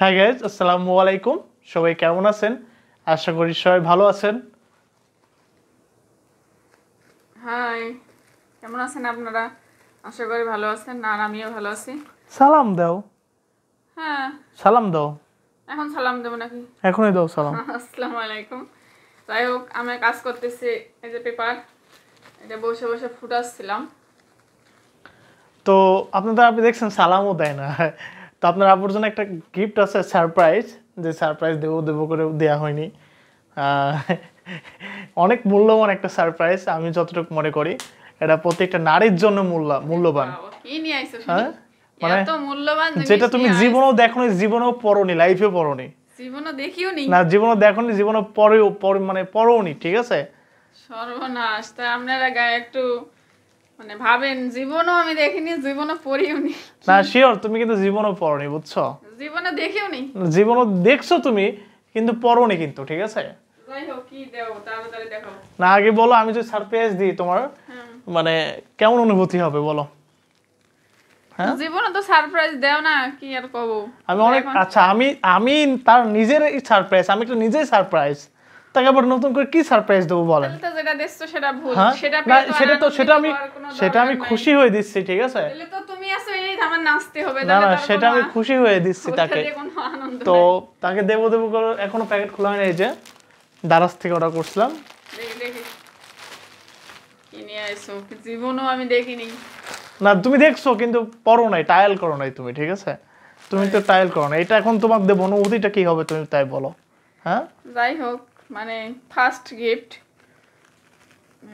হ্যাঁ গাইজ আসসালামু আলাইকুম সবাই কেমন আছেন আশা করি সবাই ভালো আছেন হাই কেমন আছেন আপনারা আশা করি ভালো আছেন আর আমিও ভালো আছি সালাম দাও হ্যাঁ সালাম দাও এখন সালাম দেব নাকি এখনই দাও সালাম আসসালামু আলাইকুম যাই হোক আমি কাজ করতেছি এই যে পেপার এটা বসে বসে ফুটাচ্ছিলাম তো আপনাদের আপনি দেখছেন সালামও দেয় না তো আপনার আব্বুর জন্য একটা গিফট আছে সারপ্রাইজ যে সারপ্রাইজ দেবো দেবো করে দেওয়া হয়নি অনেক মূল্যবান একটা সারপ্রাইজ আমি যতটুকু মনে করি এটা প্রত্যেকটা নারীর জন্য মূল্য মূল্যবান হ্যাঁ? মানে যেটা তুমি জীবনেও দেখো জীবনেও পড়োনি লাইফে পড়োনি জীবনও দেখিও জীবনও দেখোনি মানে পরনি ঠিক আছে সর্বনাশ তাই আপনারা গায়ে একটু মানে ভাবেন জীবনও আমি দেখিনি জীবনও পড়িওনি না শিওর তুমি কিন্তু জীবনও পড়নি বুঝছো জীবনে দেখিওনি জীবনও দেখছো তুমি কিন্তু পড়োনি কিন্তু ঠিক আছে না আগে বলো আমি যদি সারপ্রাইজ দিই তোমার মানে কেমন অনুভূতি হবে বলো হ্যাঁ? জীবনে তো সারপ্রাইজ দেও না কি আর কব আমি অনেক আচ্ছা আমি আমি তার নিজের সারপ্রাইজ আমি একটা নিজেই সারপ্রাইজ তাকে আবার নতুন করে কি সারপ্রাইজ দেবো বলেন সেটা তো সেটা হ্যাঁ? আমি সেটা আমি খুশি হয়ে দিচ্ছি ঠিক আছে সেটা আমি খুশি হয়ে দিচ্ছি তাকে তো তাকে করে এখনো প্যাকেট খোলা হয়নি এই যে থেকে অর্ডার করছিলাম না তুমি দেখছো কিন্তু পরো নাই টায়াল করো নাই তুমি ঠিক আছে তুমি তো টায়াল করো না এটা এখন তোমার দেব অনুভূতিটা কি হবে তুমি তাই বলো হ্যাঁ যাই হোক মানে ফার্স্ট গিফট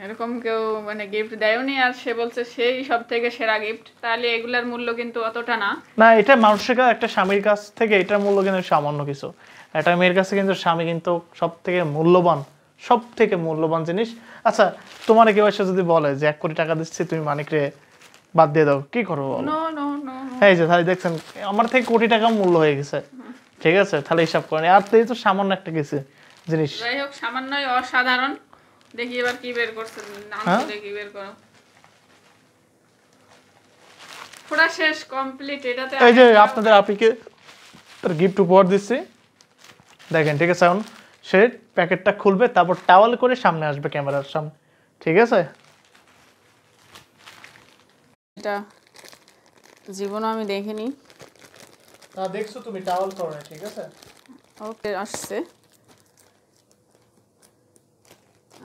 এরকম কেউ মানে গিফট দেয়নি আর সে বলছে সেই সব থেকে সেরা গিফট তাহলে এগুলার মূল্য কিন্তু অতটা না না এটা মানুষের একটা স্বামীর কাছ থেকে এটার মূল্য কিন্তু সামান্য কিছু একটা মেয়ের কাছে কিন্তু স্বামী কিন্তু সব থেকে মূল্যবান সব থেকে মূল্যবান জিনিস আচ্ছা তোমার কেউ এসে যদি বলে যে এক কোটি টাকা দিচ্ছি তুমি মানিকরে বাদ দিয়ে দাও কি করবো এই যে তাহলে দেখছেন আমার থেকে কোটি টাকা মূল্য হয়ে গেছে ঠিক আছে তাহলে হিসাব করেন আর তো সামান্য একটা কিছু জিনিস যাই হোক সামান্যই অসাধারণ দেখি এবার কি বের করছে নাম হ্যাঁ? দেখি বের করো পুরো শেষ কমপ্লিট এটাতে এই যে আপনাদের আপিকে তার গিফট উপহার দিচ্ছি দেখেন ঠিক আছে এখন সে প্যাকেটটা খুলবে তারপর টাওয়াল করে সামনে আসবে ক্যামেরার সামনে ঠিক আছে এটা জীবন আমি দেখিনি তা দেখছো তুমি টাওয়াল করো ঠিক আছে ওকে আসছে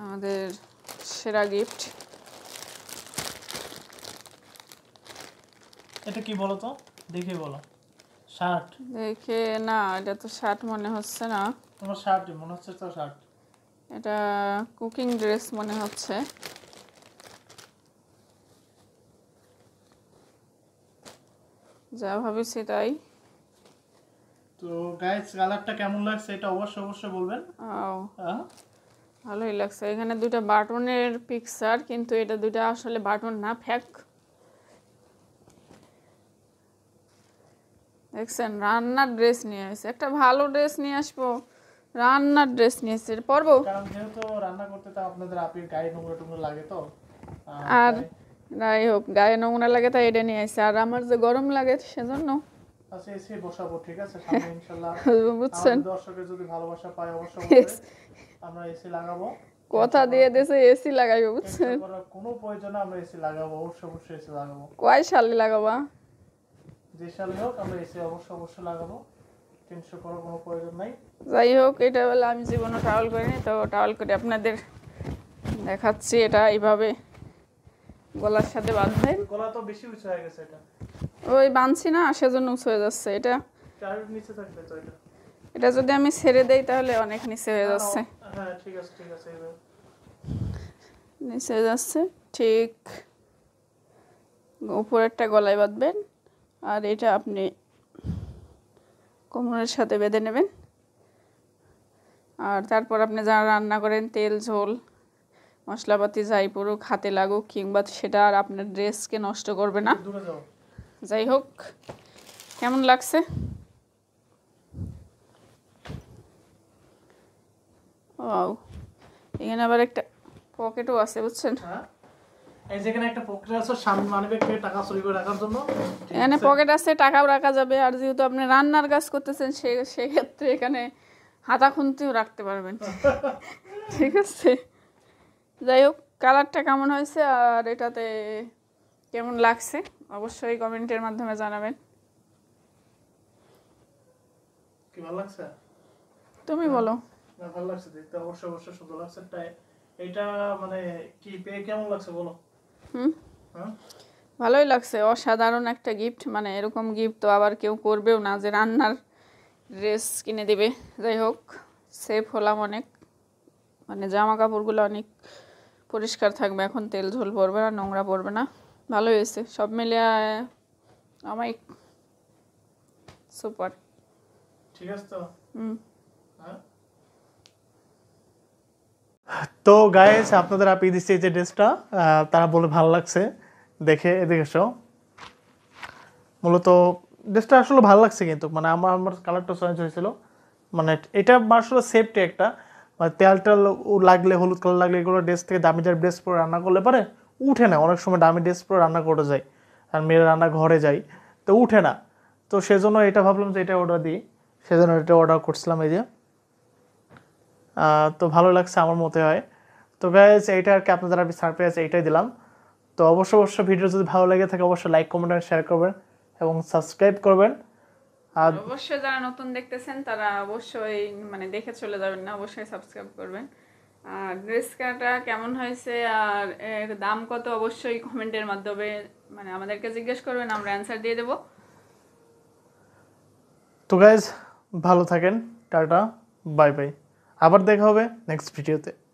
আমাদের সেরা গিফট এটা কি বলো তো দেখে বলো শার্ট দেখে না এটা তো শার্ট মনে হচ্ছে না তোমার শার্ট মনে হচ্ছে তো শার্ট এটা কুকিং ড্রেস মনে হচ্ছে যা ভাবেছি তাই তো গাইস কালারটা কেমন লাগছে এটা অবশ্যই অবশ্যই বলবেন হ্যাঁ ভালোই লাগছে এখানে দুটা বাটনের পিকচার কিন্তু এটা দুটা আসলে বাটন না ফ্যাক দেখছেন রান্নার ড্রেস নিয়ে আসছে একটা ভালো ড্রেস নিয়ে আসবো রান্নার ড্রেস নিয়ে এসে পরবো আর যাই হোক গায়ে নোংরা লাগে তাই এটা নিয়ে আসছে আর আমার যে গরম লাগে সেজন্য আচ্ছা, বসাবো ঠিক আছে বুঝছেন দর্শকের যদি ভালোবাসা পায় অবশ্যই আমরা এসি লাগাবো কথা দিয়ে দেশে এসি লাগাইবো বুঝছেন কোনো প্রয়োজন আমরা এসি লাগাবো অবশ্যই অবশ্যই এসি লাগাবো কয় সালে লাগাবা যে সালে হোক আমরা এসি অবশ্যই অবশ্যই লাগাবো টেনশন করার কোনো প্রয়োজন নাই যাই হোক এটা বলে আমি জীবনে ট্রাভেল করি তো ট্রাভেল করে আপনাদের দেখাচ্ছি এটা এইভাবে গলার সাথে বাঁধবেন গলা তো বেশি উঁচু হয়ে গেছে এটা ওই বাঁধছি না সেজন্য উঁচু হয়ে যাচ্ছে এটা নিচে থাকবে তো এটা এটা যদি আমি ছেড়ে দেই তাহলে অনেক নিচে হয়ে যাচ্ছে হ্যাঁ ঠিক আছে ঠিক নিচে যাচ্ছে ঠিক উপরেরটা গলায় বাঁধবেন আর এটা আপনি কোমরের সাথে বেঁধে নেবেন আর তারপর আপনি যারা রান্না করেন তেল ঝোল মশলাপাতি যাই পড়ুক হাতে লাগুক কিংবা সেটা আর আপনার ড্রেসকে নষ্ট করবে না যাই হোক কেমন লাগছে ওয়াও এখানে আবার একটা পকেটও আছে বুঝছেন হ্যাঁ, এই যেখানে একটা পকেট আছে সামনে মানে ব্যাগে টাকা চুরি করে রাখার জন্য এখানে পকেট আছে টাকাও রাখা যাবে আর যেহেতু আপনি রান্নার কাজ করতেছেন সে সেক্ষেত্রে এখানে হাতা খুন্তিও রাখতে পারবেন ঠিক আছে যাই হোক কালারটা কেমন হয়েছে আর এটাতে কেমন লাগছে অবশ্যই কমেন্টের মাধ্যমে জানাবেন তুমি বলো না ভালো লাগছে দেখতে অবশ্যই অবশ্যই সুন্দর লাগছে তাই এটা মানে কি পে কেমন লাগছে বলো হুম হ্যাঁ? ভালোই লাগছে অসাধারণ একটা গিফট মানে এরকম গিফট তো আবার কেউ করবেও না যে রান্নার ড্রেস কিনে দেবে যাই হোক সেফ হলাম অনেক মানে জামা কাপড়গুলো অনেক পরিষ্কার থাকবে এখন তেল ঝোল পড়বে না নোংরা পড়বে না ভালো হয়েছে সব মিলে আমার সুপার ঠিক আছে তো হুম হ্যাঁ তো গায়েস আপনাদের আপনি দিচ্ছে এই যে ড্রেসটা তারা বলে ভালো লাগছে দেখে এদিকে এসো মূলত ড্রেসটা আসলে ভালো লাগছে কিন্তু মানে আমার আমার কালারটা চয়েস হয়েছিল মানে এটা আসলে সেফটি একটা মানে তেল টেল লাগলে হলুদ কালার লাগলে এগুলো ড্রেস থেকে দামি দামি ড্রেস পরে রান্না করলে পারে উঠে না অনেক সময় দামি ড্রেস পরে রান্না করে যায় আর মেয়েরা রান্না ঘরে যাই তো উঠে না তো সেজন্য এটা ভাবলাম যে এটা অর্ডার দিই সেজন্য এটা অর্ডার করছিলাম এই যে তো ভালো লাগছে আমার মতে হয় তো গাইজ এইটা আর কি আপনাদের আমি সারপ্রাইজ এইটাই দিলাম তো অবশ্য অবশ্য ভিডিও যদি ভালো লাগে থাকে অবশ্যই লাইক কমেন্ট আর শেয়ার করবেন এবং সাবস্ক্রাইব করবেন আর অবশ্যই যারা নতুন দেখতেছেন তারা অবশ্যই মানে দেখে চলে যাবেন না অবশ্যই সাবস্ক্রাইব করবেন আর ড্রেস কাটা কেমন হয়েছে আর এর দাম কত অবশ্যই কমেন্টের মাধ্যমে মানে আমাদেরকে জিজ্ঞেস করবেন আমরা অ্যান্সার দিয়ে দেব তো গাইজ ভালো থাকেন টাটা বাই বাই আবার দেখা হবে নেক্সট ভিডিওতে